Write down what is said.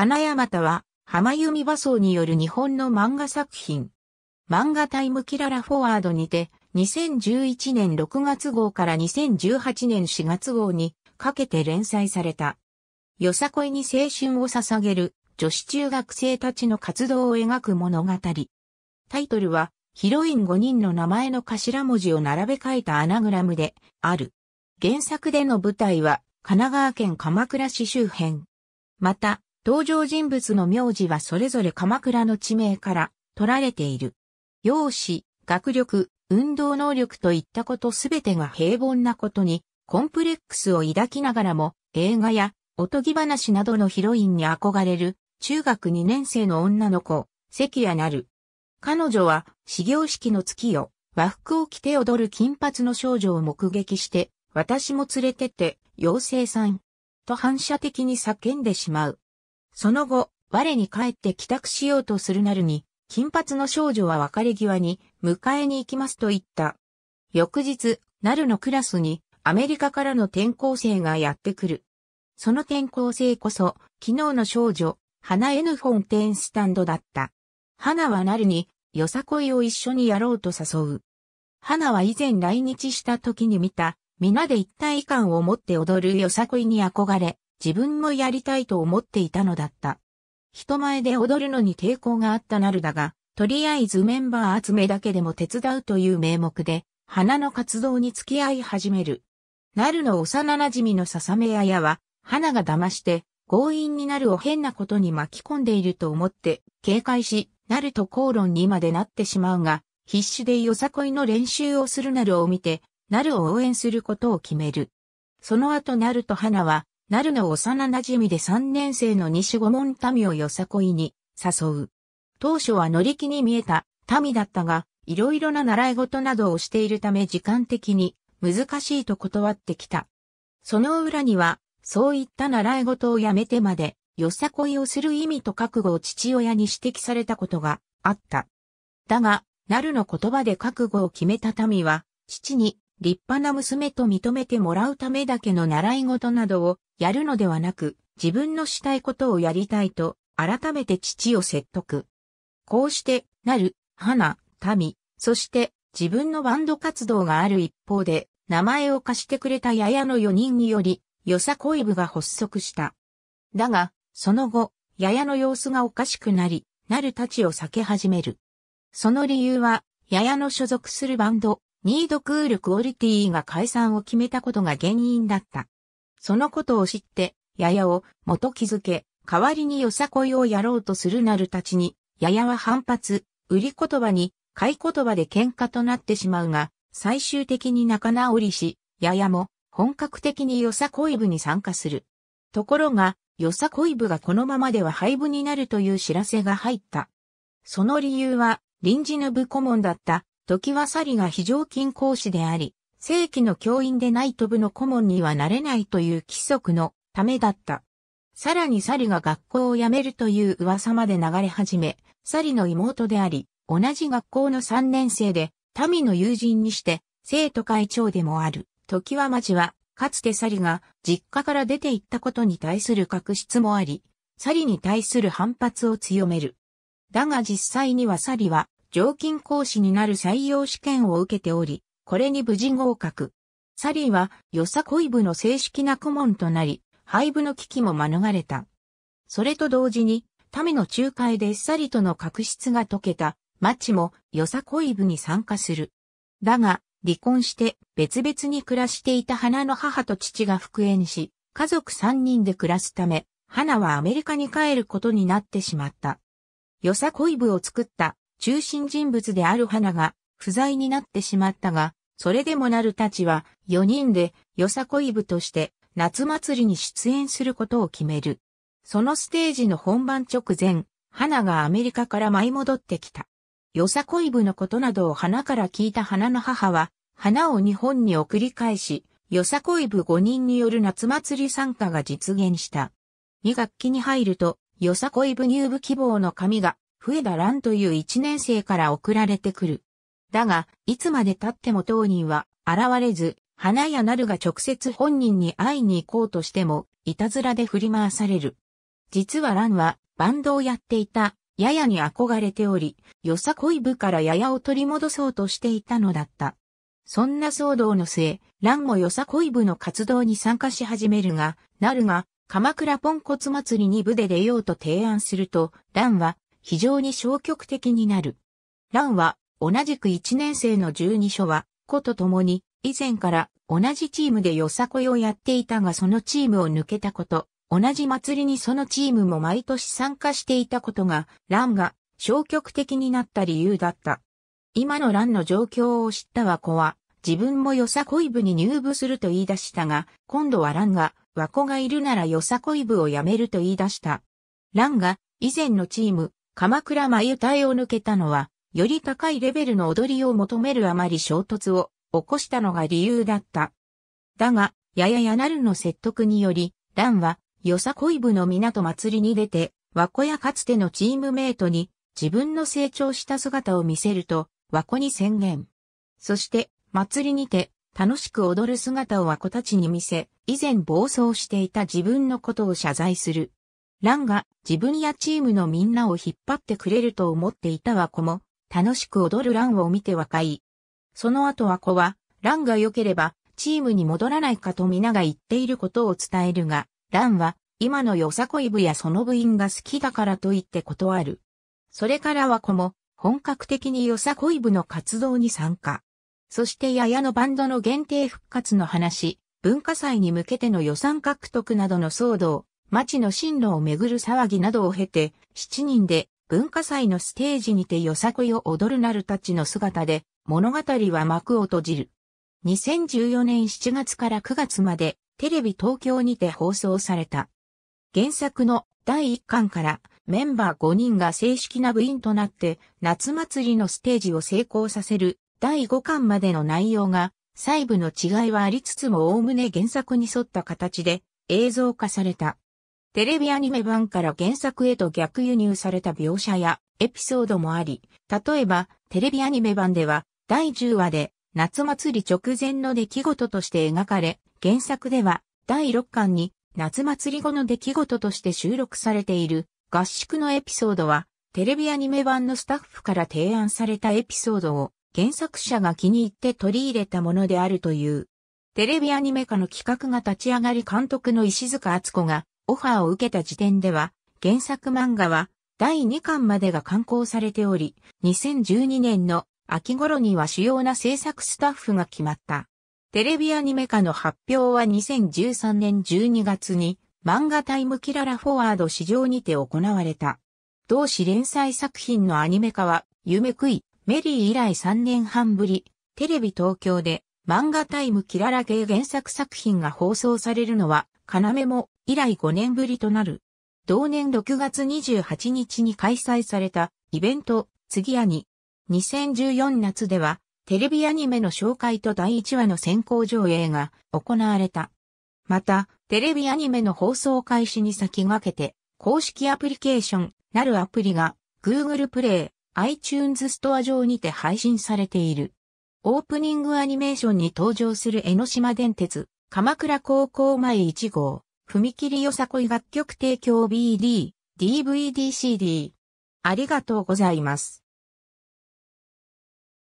花山田は、浜弓馬荘による日本の漫画作品。漫画タイムキララフォワードにて、2011年6月号から2018年4月号にかけて連載された。よさこいに青春を捧げる女子中学生たちの活動を描く物語。タイトルは、ヒロイン5人の名前の頭文字を並べ替えたアナグラムである。原作での舞台は神奈川県鎌倉市周辺。また、登場人物の名字はそれぞれ鎌倉の地名から取られている。容姿、学力、運動能力といったことすべてが平凡なことに、コンプレックスを抱きながらも、映画やおとぎ話などのヒロインに憧れる、中学2年生の女の子、関谷なる。彼女は、始業式の月夜、和服を着て踊る金髪の少女を目撃して、私も連れてって、妖精さん。と反射的に叫んでしまう。その後、我に帰って帰宅しようとするなるに、金髪の少女は別れ際に、迎えに行きますと言った。翌日、なるのクラスに、アメリカからの転校生がやってくる。その転校生こそ、昨日の少女、花 N フォンテンスタンドだった。花はなるに、よさこいを一緒にやろうと誘う。花は以前来日した時に見た、皆で一体感を持って踊るよさこいに憧れ、自分もやりたいと思っていたのだった。人前で踊るのに抵抗があったなるだが、とりあえずメンバー集めだけでも手伝うという名目で、花の活動に付き合い始める。なるの幼馴染のささめややは、花が騙して強引になるを変なことに巻き込んでいると思って警戒し、なると口論にまでなってしまうが、必死でよさこいの練習をするなるを見て、なるを応援することを決める。その後なると花はなるの幼馴染で3年生の西五門民をよさこいに誘う。当初は乗り気に見えた民だったが、いろいろな習い事などをしているため時間的に難しいと断ってきた。その裏には、そういった習い事をやめてまで、よさこいをする意味と覚悟を父親に指摘されたことがあった。だが、なるの言葉で覚悟を決めた民は、父に立派な娘と認めてもらうためだけの習い事などをやるのではなく、自分のしたいことをやりたいと、改めて父を説得。こうして、なる、花、民、そして自分のバンド活動がある一方で、名前を貸してくれたややの4人により、よさこい部が発足した。だが、その後、ややの様子がおかしくなり、なるたちを避け始める。その理由は、ややの所属するバンド、ニードクールクオリティが解散を決めたことが原因だった。そのことを知って、ややを元気づけ、代わりによさこいをやろうとするなるたちに、ややは反発、売り言葉に、買い言葉で喧嘩となってしまうが、最終的に仲直りし、ややも本格的によさこい部に参加する。ところが、よさこい部がこのままでは廃部になるという知らせが入った。その理由は、臨時の部顧問だった時はサリが非常勤講師であり、正規の教員でないと部の顧問にはなれないという規則のためだった。さらにサリが学校を辞めるという噂まで流れ始め、サリの妹であり、同じ学校の3年生で、民の友人にして、生徒会長でもある、時は町は、かつてサリが実家から出て行ったことに対する確執もあり、サリに対する反発を強める。だが実際にはサリは常勤講師になる採用試験を受けており、これに無事合格。サリーは、よさこい部の正式な顧問となり、廃部の危機も免れた。それと同時に、民の仲介でサリーとの確執が解けた、マッチも、よさこい部に参加する。だが、離婚して別々に暮らしていた花の母と父が復縁し、家族3人で暮らすため、花はアメリカに帰ることになってしまった。よさこい部を作った中心人物である花が不在になってしまったが、それでもなるたちは4人でよさこい部として夏祭りに出演することを決める。そのステージの本番直前、花がアメリカから舞い戻ってきた。よさこい部のことなどを花から聞いた花の母は、花を日本に送り返し、よさこい部5人による夏祭り参加が実現した。2学期に入ると、よさこい部入部希望の紙が笛田蘭という一年生から送られてくる。だが、いつまで経っても当人は現れず、花やなるが直接本人に会いに行こうとしても、いたずらで振り回される。実は蘭はバンドをやっていた、ややに憧れており、よさこい部からややを取り戻そうとしていたのだった。そんな騒動の末、蘭もよさこい部の活動に参加し始めるが、なるが、鎌倉ポンコツ祭りに部で出ようと提案すると、蘭は非常に消極的になる。ンは、同じく1年生の12所は、子と共に、以前から同じチームでよさこいをやっていたがそのチームを抜けたこと、同じ祭りにそのチームも毎年参加していたことが、ンが消極的になった理由だった。今のンの状況を知った和子は、自分もよさこい部に入部すると言い出したが、今度はンが、和子がいるならよさこい部を辞めると言い出した。蘭が、以前のチーム、鎌倉眉体を抜けたのは、より高いレベルの踊りを求めるあまり衝突を起こしたのが理由だった。だが、やややなるの説得により、蘭は、よさこい部の港祭りに出て、和子やかつてのチームメイトに、自分の成長した姿を見せると、和子に宣言。そして、祭りにて、楽しく踊る姿を和子たちに見せ、以前暴走していた自分のことを謝罪する。ランが自分やチームのみんなを引っ張ってくれると思っていたわ子も楽しく踊るランを見て若い。その後は子はランが良ければチームに戻らないかと皆が言っていることを伝えるが、ランは今のよさこい部やその部員が好きだからと言って断る。それからは子も本格的によさこい部の活動に参加。そしてややのバンドの限定復活の話、文化祭に向けての予算獲得などの騒動、町の進路をめぐる騒ぎなどを経て、7人で文化祭のステージにてよさこいを踊るなるたちの姿で、物語は幕を閉じる。2014年7月から9月まで、テレビ東京にて放送された。原作の第1巻からメンバー5人が正式な部員となって夏祭りのステージを成功させる第5巻までの内容が細部の違いはありつつも概ね原作に沿った形で映像化された。テレビアニメ版から原作へと逆輸入された描写やエピソードもあり、例えばテレビアニメ版では第10話で夏祭り直前の出来事として描かれ、原作では第6巻に夏祭り後の出来事として収録されている合宿のエピソードはテレビアニメ版のスタッフから提案されたエピソードを原作者が気に入って取り入れたものであるという。テレビアニメ化の企画が立ち上がり監督の石塚敦子がオファーを受けた時点では、原作漫画は第2巻までが刊行されており、2012年の秋頃には主要な制作スタッフが決まった。テレビアニメ化の発表は2013年12月に漫画タイムキララフォワード市場にて行われた。同誌連載作品のアニメ化は、夢食い、メリー以来3年半ぶり、テレビ東京で漫画タイムキララ系原作作品が放送されるのは、要も以来5年ぶりとなる。同年6月28日に開催されたイベント、次やに、2014夏では、テレビアニメの紹介と第1話の先行上映が行われた。また、テレビアニメの放送開始に先駆けて、公式アプリケーション、なるアプリが、Google プレイ、iTunes ストア上にて配信されている。オープニングアニメーションに登場する江ノ島電鉄、鎌倉高校前1号、踏切よさこい楽曲提供 BD、DVD CD。ありがとうございます。